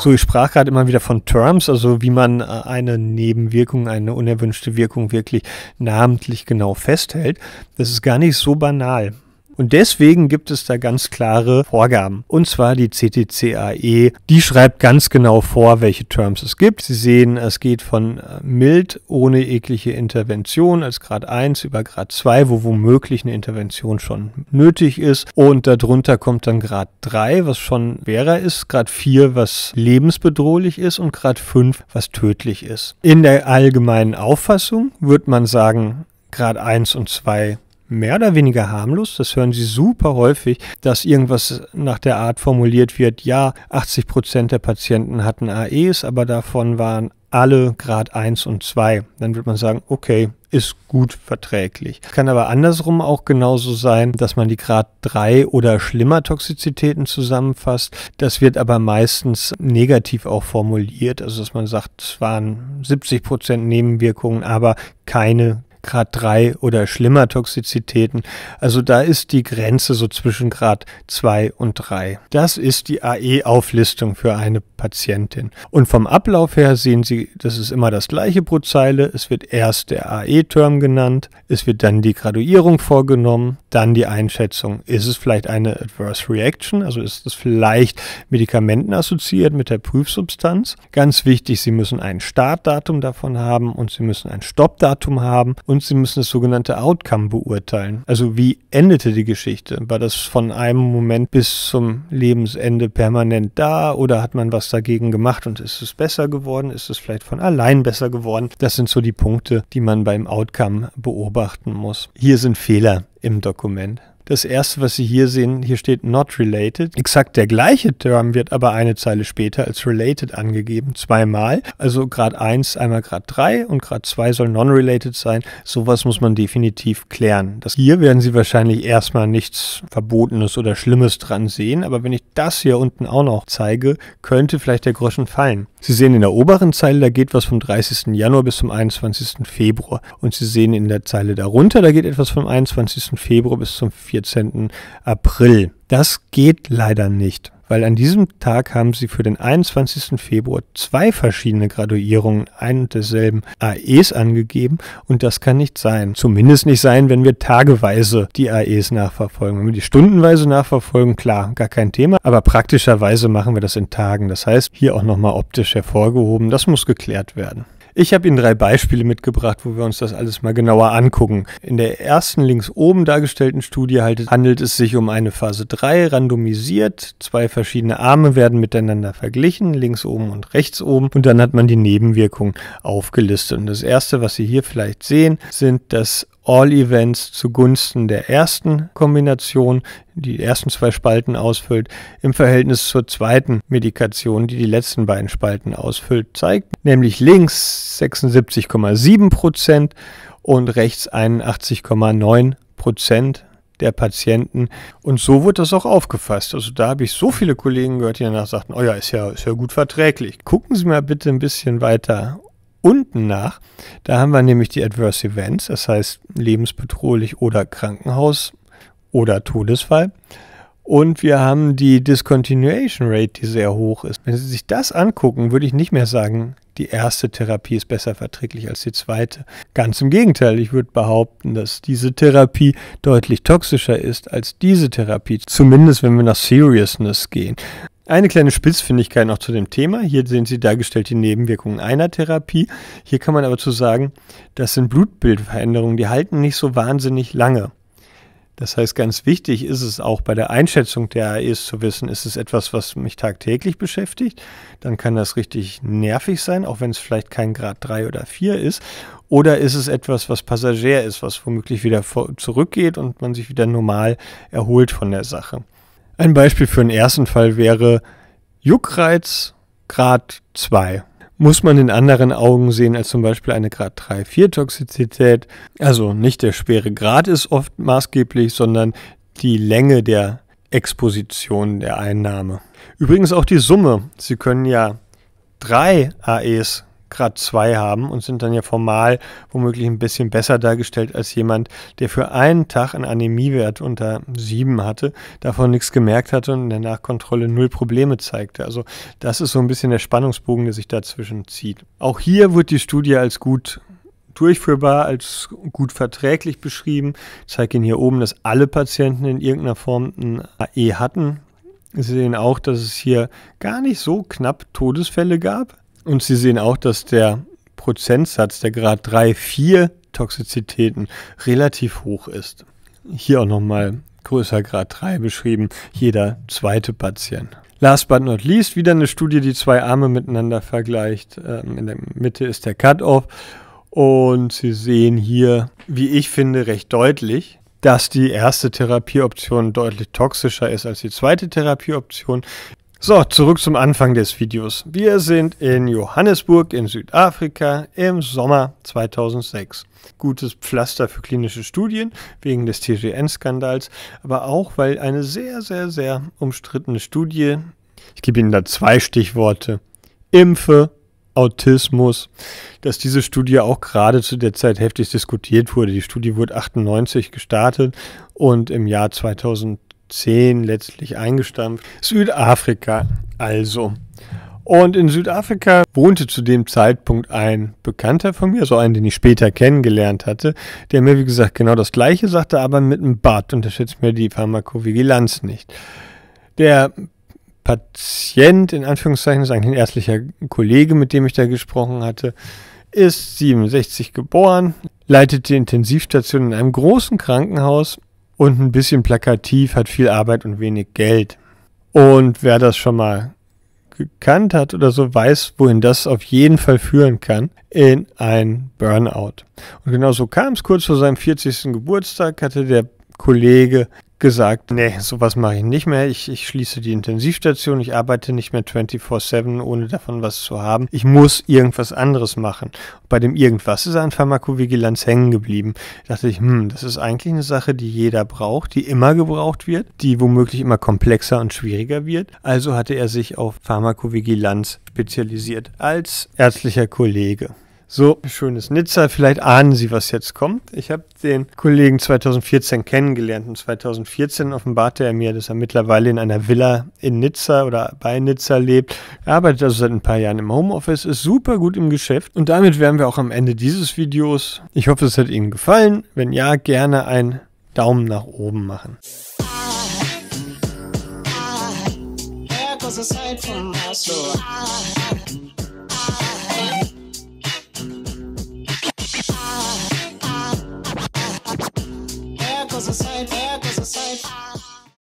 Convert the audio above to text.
So, ich sprach gerade immer wieder von Terms, also wie man äh, eine Nebenwirkung, eine unerwünschte Wirkung wirklich namentlich genau festhält. Das ist gar nicht so banal. Und deswegen gibt es da ganz klare Vorgaben. Und zwar die CTCAE, die schreibt ganz genau vor, welche Terms es gibt. Sie sehen, es geht von äh, mild ohne jegliche Intervention als Grad 1 über Grad 2, wo womöglich eine Intervention schon nötig ist. Und darunter kommt dann Grad 3, was schon schwerer ist, Grad 4, was lebensbedrohlich ist und Grad 5, was tödlich ist. In der allgemeinen Auffassung wird man sagen, Grad 1 und 2 mehr oder weniger harmlos, das hören Sie super häufig, dass irgendwas nach der Art formuliert wird, ja, 80 Prozent der Patienten hatten AEs, aber davon waren alle Grad 1 und 2. Dann wird man sagen, okay, ist gut verträglich. Kann aber andersrum auch genauso sein, dass man die Grad 3 oder schlimmer Toxizitäten zusammenfasst. Das wird aber meistens negativ auch formuliert, also dass man sagt, es waren 70 Prozent Nebenwirkungen, aber keine Grad 3 oder schlimmer Toxizitäten. Also da ist die Grenze so zwischen Grad 2 und 3. Das ist die AE-Auflistung für eine Patientin. Und vom Ablauf her sehen Sie, das ist immer das gleiche pro Zeile. Es wird erst der AE-Term genannt, es wird dann die Graduierung vorgenommen, dann die Einschätzung, ist es vielleicht eine Adverse Reaction, also ist es vielleicht Medikamenten assoziiert mit der Prüfsubstanz. Ganz wichtig, Sie müssen ein Startdatum davon haben und Sie müssen ein Stoppdatum haben und Sie müssen das sogenannte Outcome beurteilen. Also wie endete die Geschichte? War das von einem Moment bis zum Lebensende permanent da oder hat man was dagegen gemacht und ist es besser geworden? Ist es vielleicht von allein besser geworden? Das sind so die Punkte, die man beim Outcome beobachten muss. Hier sind Fehler im Dokument. Das erste, was Sie hier sehen, hier steht not related. Exakt der gleiche Term wird aber eine Zeile später als related angegeben, zweimal. Also Grad 1, einmal Grad 3 und Grad 2 soll non-related sein. Sowas muss man definitiv klären. Das hier werden Sie wahrscheinlich erstmal nichts Verbotenes oder Schlimmes dran sehen, aber wenn ich das hier unten auch noch zeige, könnte vielleicht der Groschen fallen. Sie sehen in der oberen Zeile, da geht was vom 30. Januar bis zum 21. Februar. Und Sie sehen in der Zeile darunter, da geht etwas vom 21. Februar bis zum 14. April. Das geht leider nicht weil an diesem Tag haben sie für den 21. Februar zwei verschiedene Graduierungen ein und derselben AEs angegeben und das kann nicht sein. Zumindest nicht sein, wenn wir tageweise die AEs nachverfolgen. Wenn wir die stundenweise nachverfolgen, klar, gar kein Thema, aber praktischerweise machen wir das in Tagen. Das heißt, hier auch nochmal optisch hervorgehoben, das muss geklärt werden. Ich habe Ihnen drei Beispiele mitgebracht, wo wir uns das alles mal genauer angucken. In der ersten links oben dargestellten Studie handelt es sich um eine Phase 3 randomisiert. Zwei verschiedene Arme werden miteinander verglichen, links oben und rechts oben. Und dann hat man die Nebenwirkungen aufgelistet. Und das erste, was Sie hier vielleicht sehen, sind, dass All-Events zugunsten der ersten Kombination, die ersten zwei Spalten ausfüllt, im Verhältnis zur zweiten Medikation, die die letzten beiden Spalten ausfüllt, zeigt, nämlich links 76,7 Prozent und rechts 81,9 Prozent der Patienten. Und so wird das auch aufgefasst. Also da habe ich so viele Kollegen gehört, die danach sagten, oh ja, ist ja, ist ja gut verträglich. Gucken Sie mal bitte ein bisschen weiter unten nach. Da haben wir nämlich die Adverse Events, das heißt lebensbedrohlich oder Krankenhaus oder Todesfall. Und wir haben die Discontinuation Rate, die sehr hoch ist. Wenn Sie sich das angucken, würde ich nicht mehr sagen, die erste Therapie ist besser verträglich als die zweite. Ganz im Gegenteil, ich würde behaupten, dass diese Therapie deutlich toxischer ist als diese Therapie, zumindest wenn wir nach Seriousness gehen. Eine kleine Spitzfindigkeit noch zu dem Thema. Hier sehen Sie dargestellt die Nebenwirkungen einer Therapie. Hier kann man aber zu sagen, das sind Blutbildveränderungen, die halten nicht so wahnsinnig lange. Das heißt, ganz wichtig ist es auch bei der Einschätzung der AEs zu wissen, ist es etwas, was mich tagtäglich beschäftigt, dann kann das richtig nervig sein, auch wenn es vielleicht kein Grad 3 oder 4 ist. Oder ist es etwas, was passagär ist, was womöglich wieder zurückgeht und man sich wieder normal erholt von der Sache. Ein Beispiel für den ersten Fall wäre Juckreiz Grad 2. Muss man in anderen Augen sehen als zum Beispiel eine Grad 3-4 Toxizität. Also nicht der schwere Grad ist oft maßgeblich, sondern die Länge der Exposition der Einnahme. Übrigens auch die Summe. Sie können ja drei AEs Grad 2 haben und sind dann ja formal womöglich ein bisschen besser dargestellt als jemand, der für einen Tag einen Anämiewert unter 7 hatte, davon nichts gemerkt hatte und in der Nachkontrolle null Probleme zeigte. Also das ist so ein bisschen der Spannungsbogen, der sich dazwischen zieht. Auch hier wird die Studie als gut durchführbar, als gut verträglich beschrieben. Ich zeige Ihnen hier oben, dass alle Patienten in irgendeiner Form ein AE hatten. Sie sehen auch, dass es hier gar nicht so knapp Todesfälle gab. Und Sie sehen auch, dass der Prozentsatz der Grad 3, 4 Toxizitäten relativ hoch ist. Hier auch nochmal größer Grad 3 beschrieben, jeder zweite Patient. Last but not least, wieder eine Studie, die zwei Arme miteinander vergleicht. Ähm, in der Mitte ist der Cut-off und Sie sehen hier, wie ich finde, recht deutlich, dass die erste Therapieoption deutlich toxischer ist als die zweite Therapieoption. So, zurück zum Anfang des Videos. Wir sind in Johannesburg in Südafrika im Sommer 2006. Gutes Pflaster für klinische Studien wegen des TGN-Skandals, aber auch weil eine sehr, sehr, sehr umstrittene Studie, ich gebe Ihnen da zwei Stichworte, Impfe, Autismus, dass diese Studie auch gerade zu der Zeit heftig diskutiert wurde. Die Studie wurde 98 gestartet und im Jahr 2000 10 letztlich eingestampft. Südafrika also. Und in Südafrika wohnte zu dem Zeitpunkt ein Bekannter von mir, so einen, den ich später kennengelernt hatte, der mir, wie gesagt, genau das Gleiche sagte, aber mit einem Bad. Unterschätzt mir die Pharmakovigilanz nicht. Der Patient, in Anführungszeichen, ist eigentlich ein ärztlicher Kollege, mit dem ich da gesprochen hatte, ist 67 geboren, leitet die Intensivstation in einem großen Krankenhaus und ein bisschen plakativ, hat viel Arbeit und wenig Geld. Und wer das schon mal gekannt hat oder so, weiß, wohin das auf jeden Fall führen kann, in ein Burnout. Und genau so kam es. Kurz vor seinem 40. Geburtstag hatte der Kollege gesagt, nee, sowas mache ich nicht mehr. Ich, ich schließe die Intensivstation, ich arbeite nicht mehr 24-7, ohne davon was zu haben. Ich muss irgendwas anderes machen. Bei dem irgendwas ist an Pharmakovigilanz hängen geblieben. Da dachte ich, hm, das ist eigentlich eine Sache, die jeder braucht, die immer gebraucht wird, die womöglich immer komplexer und schwieriger wird. Also hatte er sich auf Pharmakovigilanz spezialisiert als ärztlicher Kollege so schönes Nizza. Vielleicht ahnen Sie, was jetzt kommt. Ich habe den Kollegen 2014 kennengelernt und 2014 offenbarte er mir, dass er mittlerweile in einer Villa in Nizza oder bei Nizza lebt. Er arbeitet also seit ein paar Jahren im Homeoffice, ist super gut im Geschäft und damit wären wir auch am Ende dieses Videos. Ich hoffe, es hat Ihnen gefallen. Wenn ja, gerne einen Daumen nach oben machen. I, I,